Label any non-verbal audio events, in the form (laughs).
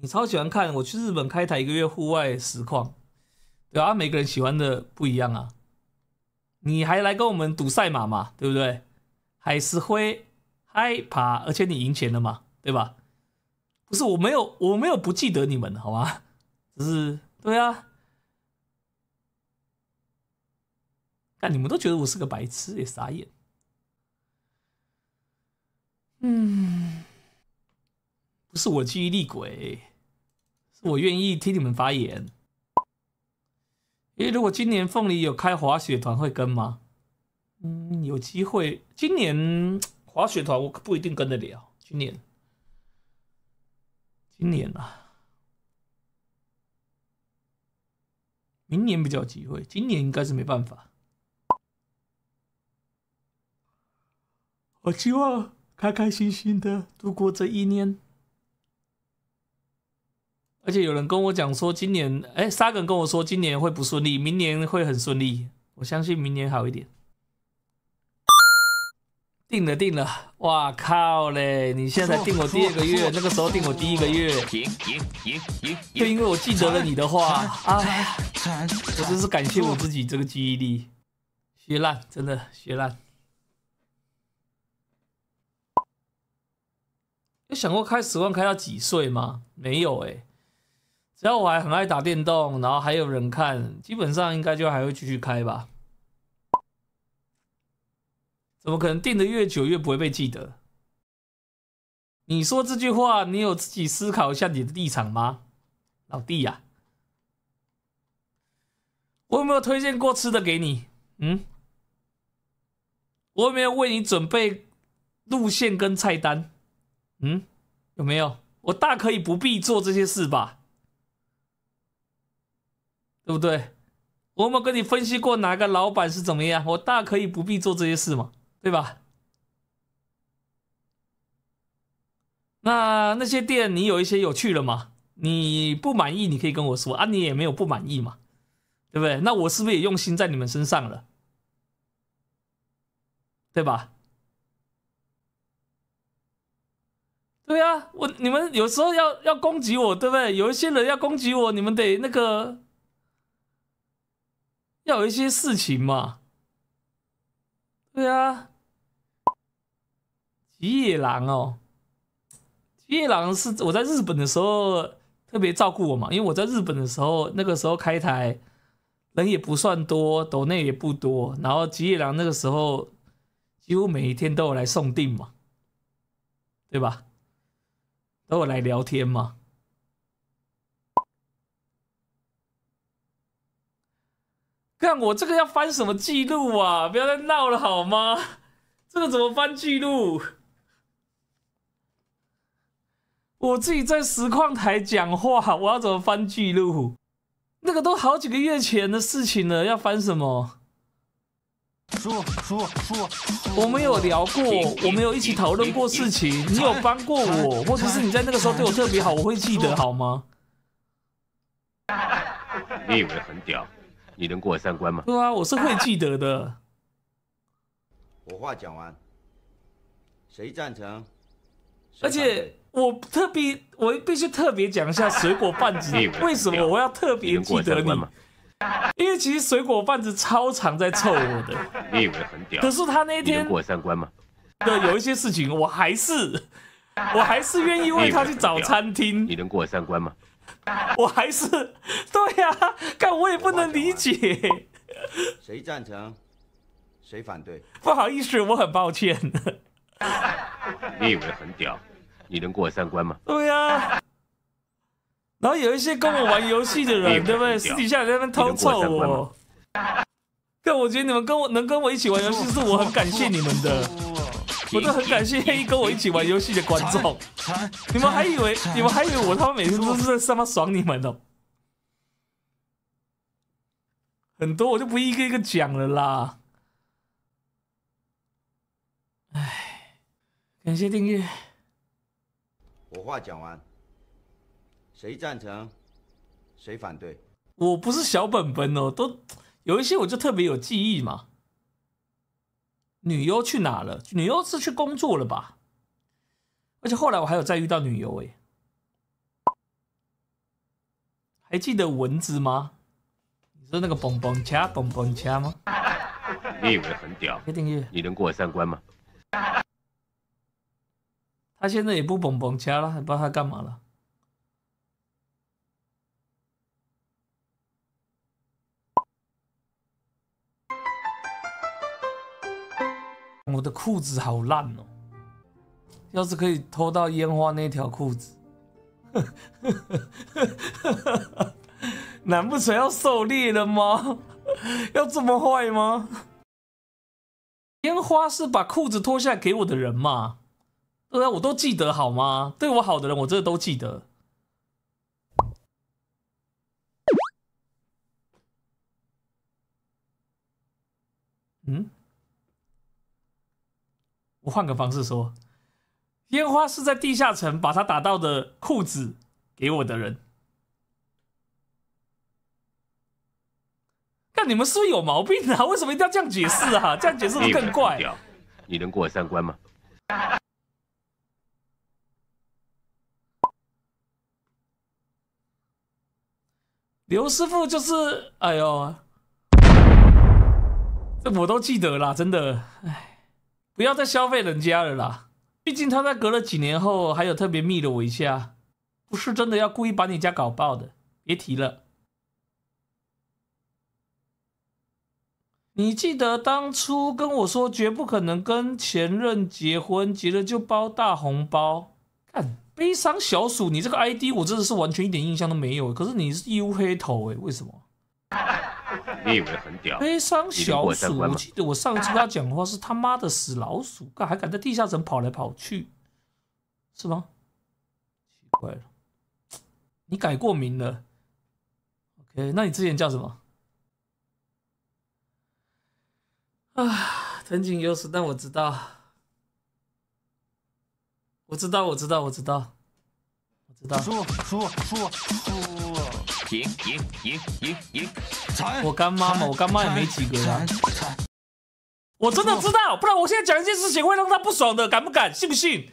你超喜欢看我去日本开台一个月户外实况，对啊，每个人喜欢的不一样啊。你还来跟我们赌赛马嘛？对不对？还是会害怕，而且你赢钱了嘛？对吧？不是，我没有，我没有不记得你们，好吗？只是，对啊。那你们都觉得我是个白痴，也傻眼。嗯。是我记忆力鬼，是我愿意听你们发言。因为如果今年凤梨有开滑雪团，会跟吗？嗯，有机会。今年滑雪团我不一定跟得了。今年，今年啊，明年比较机会。今年应该是没办法。我希望开开心心的度过这一年。而且有人跟我讲说，今年哎，沙梗跟我说今年会不顺利，明年会很顺利。我相信明年好一点。定了定了，哇靠嘞！你现在定我第二个月，(laughs) 那个时候定我第一个月。就因为我记得了你的话，哎，我真是感谢我自己这个记忆力。学烂，真的学烂。有想过开十万开到几岁吗？没有哎。只要我还很爱打电动，然后还有人看，基本上应该就还会继续开吧。怎么可能定的越久越不会被记得？你说这句话，你有自己思考一下你的立场吗，老弟呀？我有没有推荐过吃的给你？嗯？我有没有为你准备路线跟菜单？嗯？有没有？我大可以不必做这些事吧？对不对？我有跟你分析过哪个老板是怎么样，我大可以不必做这些事嘛，对吧？那那些店你有一些有趣的嘛？你不满意你可以跟我说啊，你也没有不满意嘛，对不对？那我是不是也用心在你们身上了？对吧？对呀，我你们有时候要要攻击我，对不对？有一些人要攻击我，你们得那个。要有一些事情嘛，对啊，吉野狼哦，吉野狼是我在日本的时候特别照顾我嘛，因为我在日本的时候，那个时候开台人也不算多，斗内也不多，然后吉野狼那个时候几乎每一天都有来送订嘛，对吧？都有来聊天嘛。看我这个要翻什么记录啊！不要再闹了好吗？这个怎么翻记录？我自己在实况台讲话，我要怎么翻记录？那个都好几个月前的事情了，要翻什么？说说说，我没有聊过，我没有一起讨论过事情。你有帮过我，或者是你在那个时候对我特别好，我会记得好吗？你以为很屌？你能过三关吗？对啊，我是会记得的。我话讲完，谁赞成？而且我特别，我必须特别讲一下水果贩子，(laughs) 为什么我要特别记得你？因为其实水果贩子超常在凑的。(laughs) 你以为很屌？可是他那天过三关吗？对，有一些事情我还是。我还是愿意为 (laughs) 他去找餐厅。你能过三关吗？我还是，对呀，但我也不能理解。谁赞成，谁反对？不好意思，我很抱歉。(laughs) 你以为很屌，你能过三关吗？对呀。然后有一些跟我玩游戏的人，对不对？私底下在那边偷凑我。但我觉得你们跟我能跟我一起玩游戏，是我很感谢你们的。我都很感谢跟我一起玩游戏的观众，你们还以为你们还以为我他妈每天都是在他妈爽你们哦？很多我就不一个一个讲了啦。哎，感谢订阅。我话讲完，谁赞成，谁反对？我不是小本本哦，都有一些我就特别有记忆嘛。女优去哪了？女优是去工作了吧？而且后来我还有再遇到女优诶。还记得蚊子吗？你说那个蹦蹦车、蹦蹦车吗？你以为很屌？没订阅，你能过三关吗？他现在也不蹦蹦车了，不知道他干嘛了。我的裤子好烂哦！要是可以偷到烟花那条裤子，(laughs) 难不成要狩猎了吗？要这么坏吗？烟花是把裤子脱下来给我的人嘛？对啊，我都记得好吗？对我好的人，我真的都记得。嗯？我换个方式说，烟花是在地下城把他打到的裤子给我的人。看你们是不是有毛病啊？(laughs) 为什么一定要这样解释啊？(laughs) 这样解释是更怪。你能过三关吗？刘师傅就是，哎呦，这我都记得啦，真的，哎。不要再消费人家了啦！毕竟他在隔了几年后还有特别密的一下，不是真的要故意把你家搞爆的，别提了。你记得当初跟我说绝不可能跟前任结婚，结了就包大红包。看悲伤小鼠，你这个 ID 我真的是完全一点印象都没有。可是你是乌黑头哎，为什么？你以为很屌？悲伤小鼠，我记得我上次跟他讲话是他妈的死老鼠，干还敢在地下城跑来跑去，是吗？奇怪了，你改过名了？OK，那你之前叫什么？(sighs) 啊，藤井优鼠，但我知道，我知道，我知道，我知道，我知道，鼠赢赢赢赢赢！我干妈嘛，我干妈也没及格啊！我真的知道，不然我现在讲一件事情会让他不爽的，敢不敢？信不信？